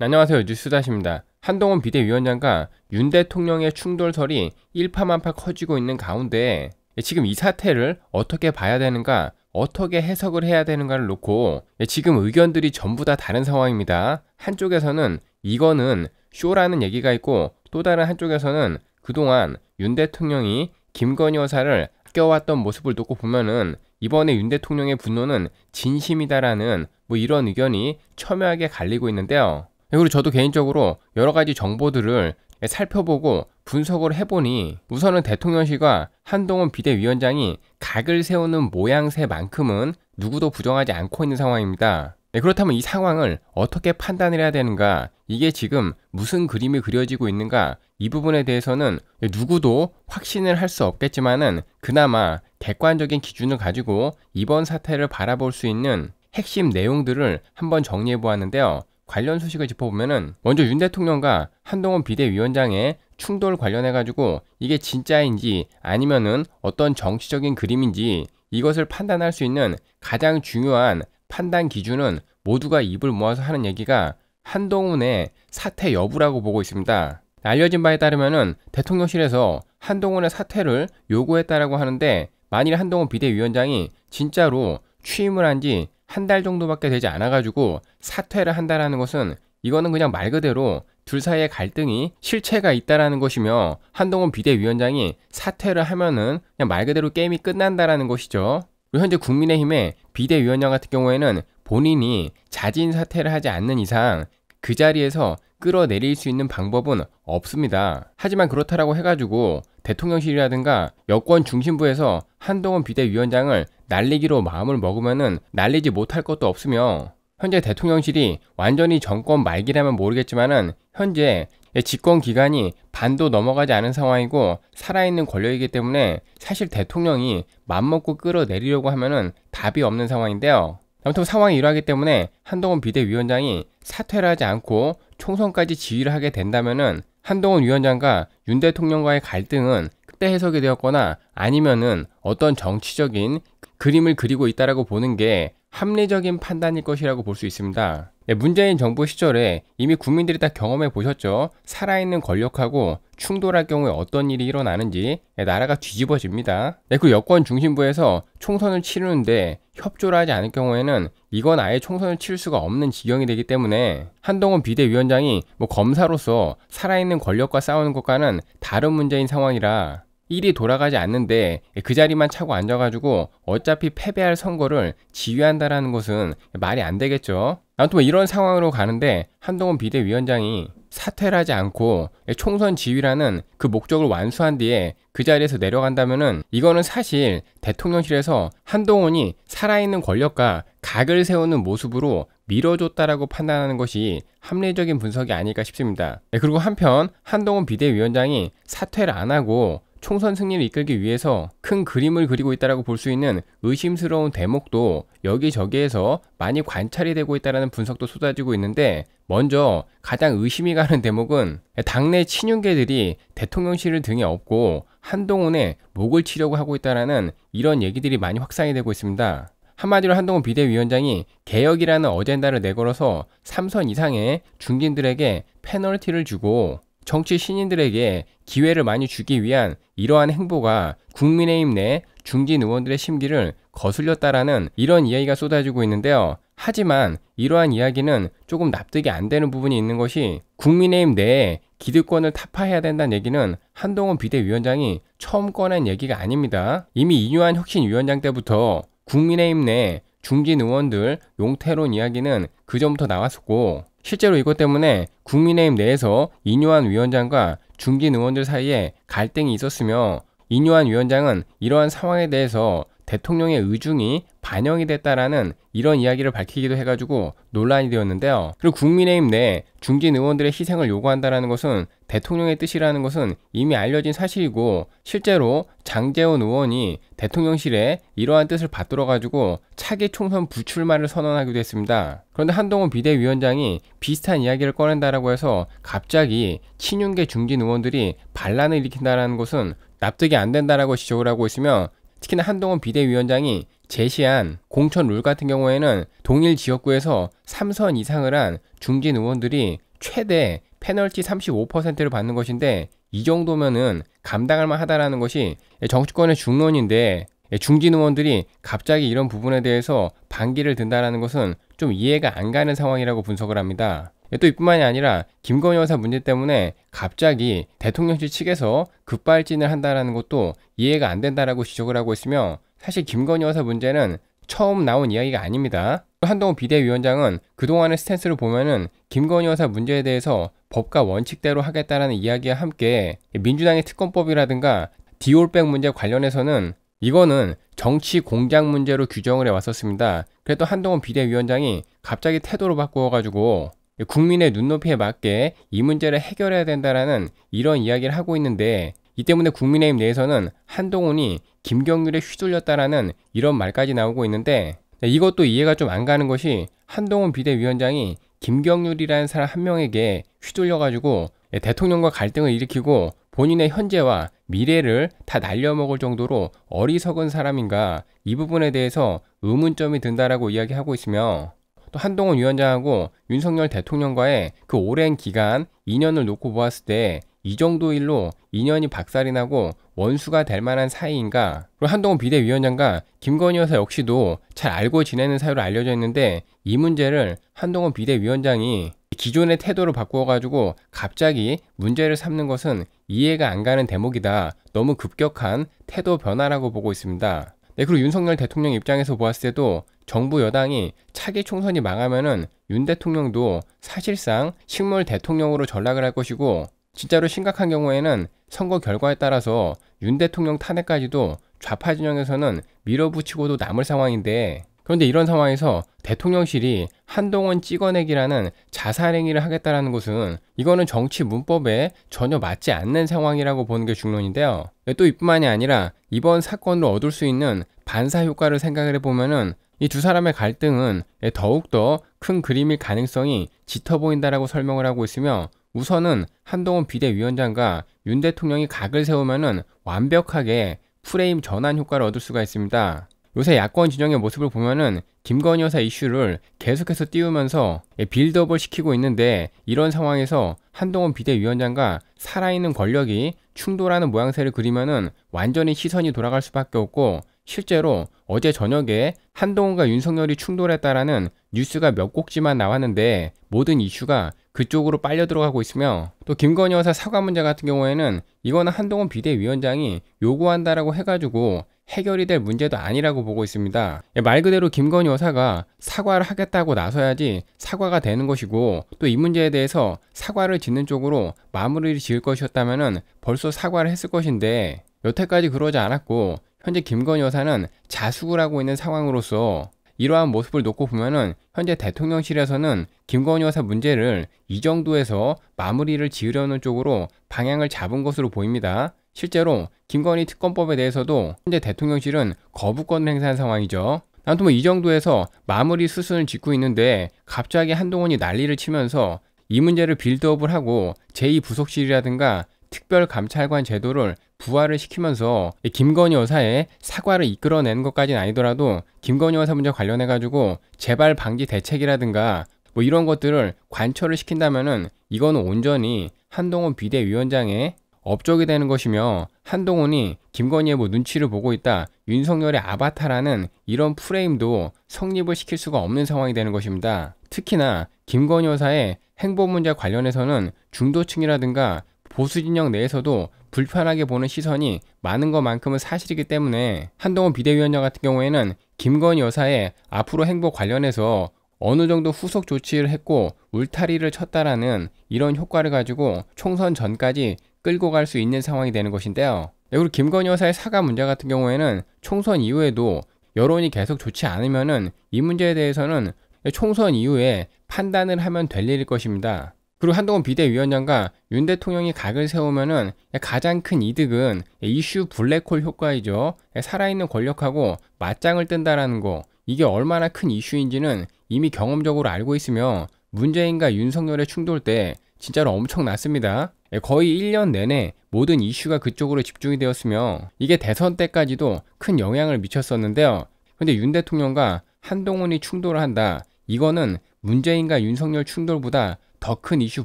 안녕하세요. 뉴스다십니다. 한동훈 비대위원장과 윤 대통령의 충돌설이 일파만파 커지고 있는 가운데 지금 이 사태를 어떻게 봐야 되는가, 어떻게 해석을 해야 되는가를 놓고 지금 의견들이 전부 다 다른 상황입니다. 한쪽에서는 이거는 쇼라는 얘기가 있고 또 다른 한쪽에서는 그동안 윤 대통령이 김건희 여사를 아껴왔던 모습을 놓고 보면은 이번에 윤 대통령의 분노는 진심이다라는 뭐 이런 의견이 첨예하게 갈리고 있는데요. 그리고 저도 개인적으로 여러 가지 정보들을 살펴보고 분석을 해보니 우선은 대통령실과 한동훈 비대위원장이 각을 세우는 모양새만큼은 누구도 부정하지 않고 있는 상황입니다. 네, 그렇다면 이 상황을 어떻게 판단 해야 되는가? 이게 지금 무슨 그림이 그려지고 있는가? 이 부분에 대해서는 누구도 확신을 할 수 없겠지만은 그나마 객관적인 기준을 가지고 이번 사태를 바라볼 수 있는 핵심 내용들을 한번 정리해 보았는데요. 관련 소식을 짚어보면은 먼저 윤 대통령과 한동훈 비대위원장의 충돌 관련해 가지고 이게 진짜인지 아니면은 어떤 정치적인 그림인지 이것을 판단할 수 있는 가장 중요한 판단 기준은 모두가 입을 모아서 하는 얘기가 한동훈의 사퇴 여부라고 보고 있습니다. 알려진 바에 따르면은 대통령실에서 한동훈의 사퇴를 요구했다라고 하는데 만일 한동훈 비대위원장이 진짜로 취임을 한지 한달 정도밖에 되지 않아가지고 사퇴를 한다라는 것은 이거는 그냥 말 그대로 둘 사이의 갈등이 실체가 있다라는 것이며 한동훈 비대위원장이 사퇴를 하면은 그냥 말 그대로 게임이 끝난다라는 것이죠. 현재 국민의힘의 비대위원장 같은 경우에는 본인이 자진 사퇴를 하지 않는 이상 그 자리에서 끌어내릴 수 있는 방법은 없습니다. 하지만 그렇다라고 해가지고 대통령실이라든가 여권 중심부에서 한동훈 비대위원장을 날리기로 마음을 먹으면은 날리지 못할 것도 없으며 현재 대통령실이 완전히 정권 말기라면 모르겠지만은 현재 집권 기간이 반도 넘어가지 않은 상황이고 살아있는 권력이기 때문에 사실 대통령이 맘먹고 끌어내리려고 하면은 답이 없는 상황인데요. 아무튼 상황이 이러하기 때문에 한동훈 비대위원장이 사퇴를 하지 않고 총선까지 지휘를 하게 된다면은 한동훈 위원장과 윤 대통령과의 갈등은 그때 해석이 되었거나 아니면은 어떤 정치적인 그림을 그리고 있다라고 보는 게 합리적인 판단일 것이라고 볼 수 있습니다. 네, 문재인 정부 시절에 이미 국민들이 다 경험해 보셨죠. 살아있는 권력하고 충돌할 경우에 어떤 일이 일어나는지 네, 나라가 뒤집어집니다. 네, 그리고 여권 중심부에서 총선을 치르는데 협조를 하지 않을 경우에는 이건 아예 총선을 치를 수가 없는 지경이 되기 때문에 한동훈 비대위원장이 뭐 검사로서 살아있는 권력과 싸우는 것과는 다른 문제인 상황이라 일이 돌아가지 않는데 그 자리만 차고 앉아가지고 어차피 패배할 선거를 지휘한다라는 것은 말이 안 되겠죠. 아무튼 뭐 이런 상황으로 가는데 한동훈 비대위원장이 사퇴를 하지 않고 총선 지휘라는 그 목적을 완수한 뒤에 그 자리에서 내려간다면은 이거는 사실 대통령실에서 한동훈이 살아있는 권력과 각을 세우는 모습으로 밀어줬다라고 판단하는 것이 합리적인 분석이 아닐까 싶습니다. 네, 그리고 한편 한동훈 비대위원장이 사퇴를 안 하고 총선 승리를 이끌기 위해서 큰 그림을 그리고 있다라고 볼 수 있는 의심스러운 대목도 여기저기에서 많이 관찰이 되고 있다라는 분석도 쏟아지고 있는데 먼저 가장 의심이 가는 대목은 당내 친윤계들이 대통령실을 등에 업고 한동훈의 목을 치려고 하고 있다라는 이런 얘기들이 많이 확산이 되고 있습니다. 한마디로 한동훈 비대위원장이 개혁이라는 어젠다를 내걸어서 3선 이상의 중진들에게 페널티를 주고 정치 신인들에게 기회를 많이 주기 위한 이러한 행보가 국민의힘 내 중진 의원들의 심기를 거슬렸다라는 이런 이야기가 쏟아지고 있는데요. 하지만 이러한 이야기는 조금 납득이 안 되는 부분이 있는 것이 국민의힘 내에 기득권을 타파해야 된다는 얘기는 한동훈 비대위원장이 처음 꺼낸 얘기가 아닙니다. 이미 이유한 혁신위원장 때부터 국민의힘 내 중진 의원들 용태론 이야기는 그전부터 나왔었고 실제로 이것 때문에 국민의힘 내에서 이뇨한 위원장과 중진 의원들 사이에 갈등이 있었으며 이뇨한 위원장은 이러한 상황에 대해서 대통령의 의중이 반영이 됐다라는 이런 이야기를 밝히기도 해가지고 논란이 되었는데요. 그리고 국민의힘 내 중진 의원들의 희생을 요구한다라는 것은 대통령의 뜻이라는 것은 이미 알려진 사실이고 실제로 장재원 의원이 대통령실에 이러한 뜻을 받들어 가지고 차기 총선 부출마를 선언하기도 했습니다. 그런데 한동훈 비대위원장이 비슷한 이야기를 꺼낸다라고 해서 갑자기 친윤계 중진 의원들이 반란을 일으킨다라는 것은 납득이 안 된다라고 지적을 하고 있으며 특히나 한동훈 비대위원장이 제시한 공천 룰 같은 경우에는 동일 지역구에서 3선 이상을 한 중진 의원들이 최대 페널티 35%를 받는 것인데 이 정도면은 감당할 만하다라는 것이 정치권의 중론인데 중진 의원들이 갑자기 이런 부분에 대해서 반기를 든다라는 것은 좀 이해가 안 가는 상황이라고 분석을 합니다. 또 이뿐만이 아니라 김건희 여사 문제 때문에 갑자기 대통령실 측에서 급발진을 한다라는 것도 이해가 안 된다라고 지적을 하고 있으며 사실 김건희 여사 문제는 처음 나온 이야기가 아닙니다. 한동훈 비대위원장은 그동안의 스탠스를 보면은 김건희 여사 문제에 대해서 법과 원칙대로 하겠다라는 이야기와 함께 민주당의 특검법이라든가 디올백 문제 관련해서는 이거는 정치 공작 문제로 규정을 해왔었습니다. 그래도 한동훈 비대위원장이 갑자기 태도를 바꾸어가지고 국민의 눈높이에 맞게 이 문제를 해결해야 된다라는 이런 이야기를 하고 있는데 이 때문에 국민의힘 내에서는 한동훈이 김경률에 휘둘렸다라는 이런 말까지 나오고 있는데 이것도 이해가 좀 안 가는 것이 한동훈 비대위원장이 김경률이라는 사람 한 명에게 휘둘려가지고 대통령과 갈등을 일으키고 본인의 현재와 미래를 다 날려먹을 정도로 어리석은 사람인가 이 부분에 대해서 의문점이 든다라고 이야기하고 있으며 또 한동훈 위원장하고 윤석열 대통령과의 그 오랜 기간 인연을 놓고 보았을 때 이 정도 일로 인연이 박살이 나고 원수가 될 만한 사이인가? 그리고 한동훈 비대위원장과 김건희 여사 역시도 잘 알고 지내는 사이로 알려져 있는데 이 문제를 한동훈 비대위원장이 기존의 태도를 바꾸어가지고 갑자기 문제를 삼는 것은 이해가 안 가는 대목이다. 너무 급격한 태도 변화라고 보고 있습니다. 네, 그리고 윤석열 대통령 입장에서 보았을 때도 정부 여당이 차기 총선이 망하면은 윤 대통령도 사실상 식물 대통령으로 전락을 할 것이고 진짜로 심각한 경우에는 선거 결과에 따라서 윤 대통령 탄핵까지도 좌파 진영에서는 밀어붙이고도 남을 상황인데 그런데 이런 상황에서 대통령실이 한동원 찍어내기라는 자살행위를 하겠다라는 것은 이거는 정치 문법에 전혀 맞지 않는 상황이라고 보는 게 중론인데요. 또 이뿐만이 아니라 이번 사건으로 얻을 수 있는 반사 효과를 생각을 해보면은 이 두 사람의 갈등은 더욱더 큰 그림일 가능성이 짙어 보인다라고 설명을 하고 있으며 우선은 한동훈 비대위원장과 윤 대통령이 각을 세우면은 완벽하게 프레임 전환 효과를 얻을 수가 있습니다. 요새 야권 진영의 모습을 보면은 김건희 여사 이슈를 계속해서 띄우면서 예, 빌드업을 시키고 있는데 이런 상황에서 한동훈 비대위원장과 살아있는 권력이 충돌하는 모양새를 그리면은 완전히 시선이 돌아갈 수밖에 없고 실제로 어제 저녁에 한동훈과 윤석열이 충돌했다라는 뉴스가 몇 곡지만 나왔는데 모든 이슈가 그쪽으로 빨려 들어가고 있으며 또 김건희 여사 사과 문제 같은 경우에는 이거는 한동훈 비대위원장이 요구한다라고 해가지고 해결이 될 문제도 아니라고 보고 있습니다. 예, 말 그대로 김건희 여사가 사과를 하겠다고 나서야지 사과가 되는 것이고 또 이 문제에 대해서 사과를 짓는 쪽으로 마무리를 지을 것이었다면 벌써 사과를 했을 것인데 여태까지 그러지 않았고 현재 김건 여사는 자숙을 하고 있는 상황으로서 이러한 모습을 놓고 보면은 현재 대통령실에서는 김건 여사 문제를 이 정도에서 마무리를 지으려는 쪽으로 방향을 잡은 것으로 보입니다. 실제로 김건희 특검법에 대해서도 현재 대통령실은 거부권을 행사한 상황이죠. 아무튼 뭐이 정도에서 마무리 수순을 짓고 있는데 갑자기 한동훈이 난리를 치면서 이 문제를 빌드업을 하고 제2부속실이라든가 특별감찰관 제도를 부활을 시키면서 김건희 여사의 사과를 이끌어낸 것까지는 아니더라도 김건희 여사 문제 관련해 가지고 재발 방지 대책이라든가 뭐 이런 것들을 관철을 시킨다면은 이거는 온전히 한동훈 비대위원장의 업적이 되는 것이며 한동훈이 김건희의 뭐 눈치를 보고 있다 윤석열의 아바타라는 이런 프레임도 성립을 시킬 수가 없는 상황이 되는 것입니다. 특히나 김건희 여사의 행보 문제 관련해서는 중도층이라든가 보수 진영 내에서도 불편하게 보는 시선이 많은 것만큼은 사실이기 때문에 한동훈 비대위원장 같은 경우에는 김건희 여사의 앞으로 행보 관련해서 어느 정도 후속 조치를 했고 울타리를 쳤다라는 이런 효과를 가지고 총선 전까지 끌고 갈 수 있는 상황이 되는 것인데요. 네, 그리고 김건희 여사의 사과 문제 같은 경우에는 총선 이후에도 여론이 계속 좋지 않으면이 문제에 대해서는 총선 이후에 판단을 하면 될 일일 것입니다. 그리고 한동훈 비대위원장과 윤 대통령이 각을 세우면은 가장 큰 이득은 이슈 블랙홀 효과이죠. 살아있는 권력하고 맞짱을 뜬다라는 거. 이게 얼마나 큰 이슈인지는 이미 경험적으로 알고 있으며 문재인과 윤석열의 충돌 때 진짜로 엄청 났습니다. 예, 거의 1년 내내 모든 이슈가 그쪽으로 집중이 되었으며 이게 대선 때까지도 큰 영향을 미쳤었는데요. 근데 윤 대통령과 한동훈이 충돌을 한다. 이거는 문재인과 윤석열 충돌보다 더큰 이슈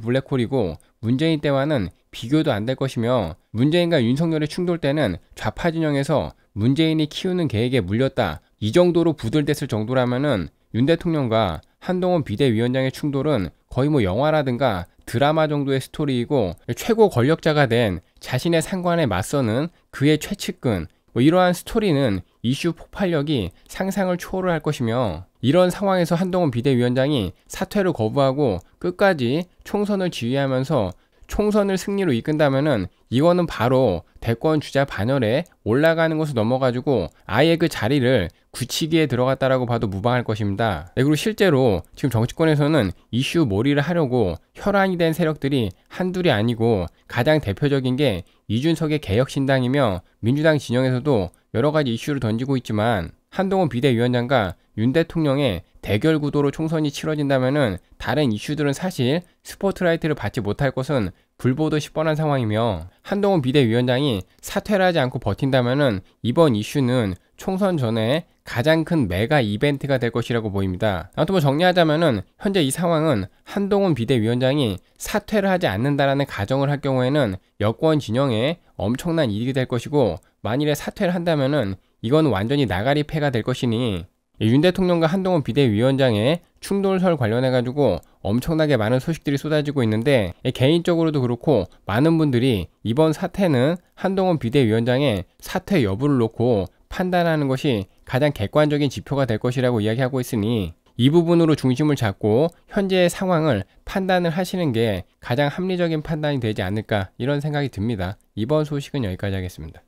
블랙홀이고 문재인 때와는 비교도 안 될 것이며 문재인과 윤석열의 충돌 때는 좌파 진영에서 문재인이 키우는 계획에 물렸다. 이 정도로 부들댔을 정도라면은 윤 대통령과 한동훈 비대위원장의 충돌은 거의 뭐 영화라든가 드라마 정도의 스토리이고 최고 권력자가 된 자신의 상관에 맞서는 그의 최측근 뭐 이러한 스토리는 이슈 폭발력이 상상을 초월할 것이며 이런 상황에서 한동훈 비대위원장이 사퇴를 거부하고 끝까지 총선을 지휘하면서 총선을 승리로 이끈다면은 이거는 바로 대권 주자 반열에 올라가는 것을 넘어가지고 아예 그 자리를 굳히기에 들어갔다라고 봐도 무방할 것입니다. 네, 그리고 실제로 지금 정치권에서는 이슈 몰이를 하려고 혈안이 된 세력들이 한둘이 아니고 가장 대표적인 게 이준석의 개혁신당이며 민주당 진영에서도 여러 가지 이슈를 던지고 있지만 한동훈 비대위원장과 윤 대통령의 대결 구도로 총선이 치러진다면 다른 이슈들은 사실 스포트라이트를 받지 못할 것은 불보듯이 뻔한 상황이며 한동훈 비대위원장이 사퇴를 하지 않고 버틴다면 이번 이슈는 총선 전에 가장 큰 메가 이벤트가 될 것이라고 보입니다. 아무튼 뭐정리하자면 현재 이 상황은 한동훈 비대위원장이 사퇴를 하지 않는다라는 가정을 할 경우에는 여권 진영에 엄청난 이득이 될 것이고 만일에 사퇴를 한다면 이건 완전히 나가리 패가 될 것이니 예, 윤 대통령과 한동훈 비대위원장의 충돌설 관련해가지고 엄청나게 많은 소식들이 쏟아지고 있는데 예, 개인적으로도 그렇고 많은 분들이 이번 사태는 한동훈 비대위원장의 사퇴 여부를 놓고 판단하는 것이 가장 객관적인 지표가 될 것이라고 이야기하고 있으니 이 부분으로 중심을 잡고 현재의 상황을 판단을 하시는 게 가장 합리적인 판단이 되지 않을까 이런 생각이 듭니다. 이번 소식은 여기까지 하겠습니다.